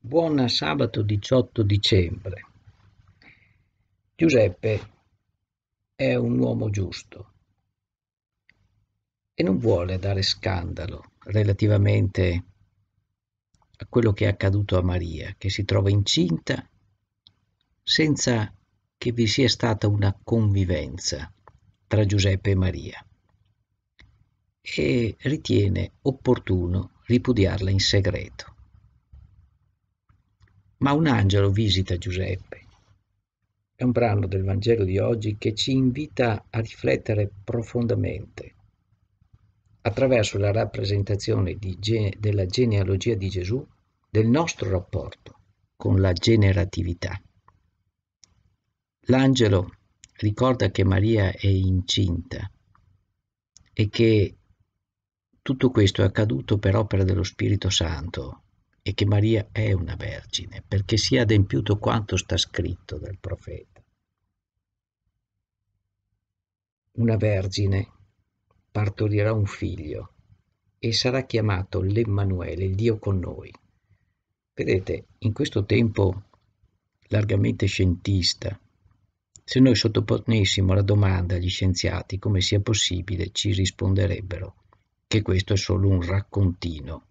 Buon sabato 18 dicembre. Giuseppe è un uomo giusto e non vuole dare scandalo relativamente a quello che è accaduto a Maria, che si trova incinta senza che vi sia stata una convivenza tra Giuseppe e Maria e ritiene opportuno ripudiarla in segreto. Ma un angelo visita Giuseppe. È un brano del Vangelo di oggi che ci invita a riflettere profondamente. Attraverso la rappresentazione ge- della genealogia di Gesù, del nostro rapporto con la generatività. L'angelo ricorda che Maria è incinta e che tutto questo è accaduto per opera dello Spirito Santo, e che Maria è una vergine, perché sia adempiuto quanto sta scritto dal profeta. Una vergine partorirà un figlio e sarà chiamato l'Emmanuele, il Dio con noi. Vedete, in questo tempo largamente scientista, se noi sottoponessimo la domanda agli scienziati come sia possibile, ci risponderebbero che questo è solo un raccontino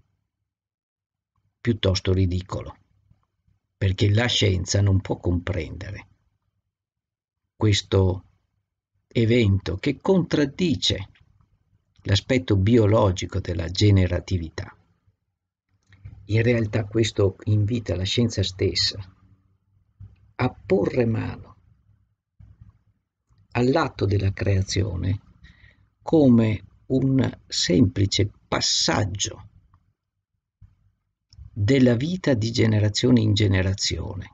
piuttosto ridicolo, perché la scienza non può comprendere questo evento che contraddice l'aspetto biologico della generatività. In realtà questo invita la scienza stessa a porre mano all'atto della creazione come un semplice passaggio della vita di generazione in generazione,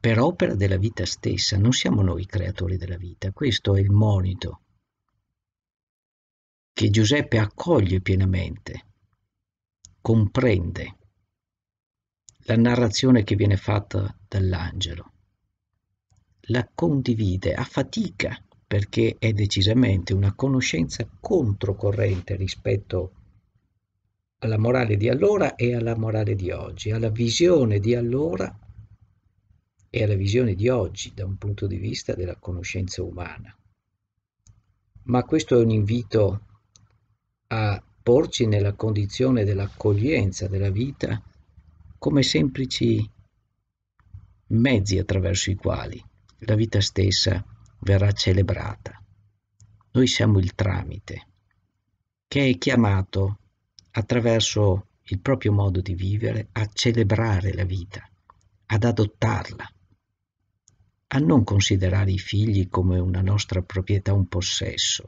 per opera della vita stessa. Non siamo noi creatori della vita, questo è il monito che Giuseppe accoglie pienamente, comprende la narrazione che viene fatta dall'angelo, la condivide a fatica perché è decisamente una conoscenza controcorrente rispetto a alla morale di allora e alla morale di oggi, alla visione di allora e alla visione di oggi da un punto di vista della conoscenza umana. Ma questo è un invito a porci nella condizione dell'accoglienza della vita come semplici mezzi attraverso i quali la vita stessa verrà celebrata. Noi siamo il tramite che è chiamato attraverso il proprio modo di vivere a celebrare la vita, ad adottarla, a non considerare i figli come una nostra proprietà, un possesso.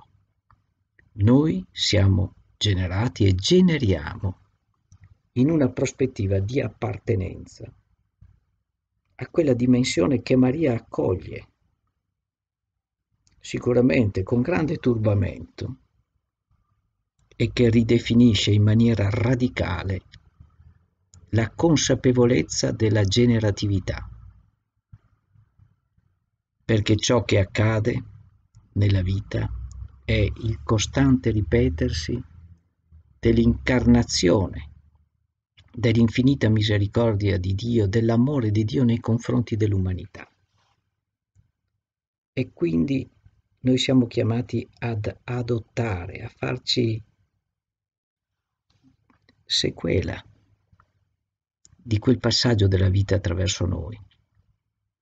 Noi siamo generati e generiamo in una prospettiva di appartenenza a quella dimensione che Maria accoglie, sicuramente con grande turbamento, e che ridefinisce in maniera radicale la consapevolezza della generatività, perché ciò che accade nella vita è il costante ripetersi dell'incarnazione, dell'infinita misericordia di Dio, dell'amore di Dio nei confronti dell'umanità. E quindi noi siamo chiamati ad adottare, a farci sequela di quel passaggio della vita attraverso noi,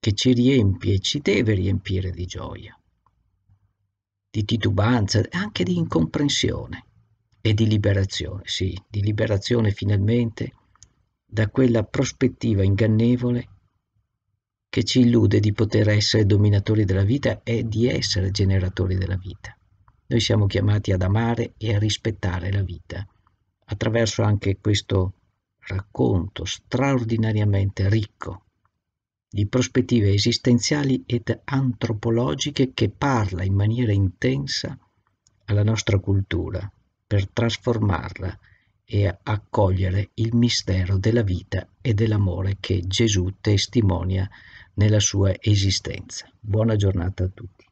che ci riempie e ci deve riempire di gioia, di titubanza, anche di incomprensione e di liberazione, sì, di liberazione finalmente da quella prospettiva ingannevole che ci illude di poter essere dominatori della vita e di essere generatori della vita. Noi siamo chiamati ad amare e a rispettare la vita attraverso anche questo racconto straordinariamente ricco di prospettive esistenziali ed antropologiche che parla in maniera intensa alla nostra cultura per trasformarla e accogliere il mistero della vita e dell'amore che Gesù testimonia nella sua esistenza. Buona giornata a tutti.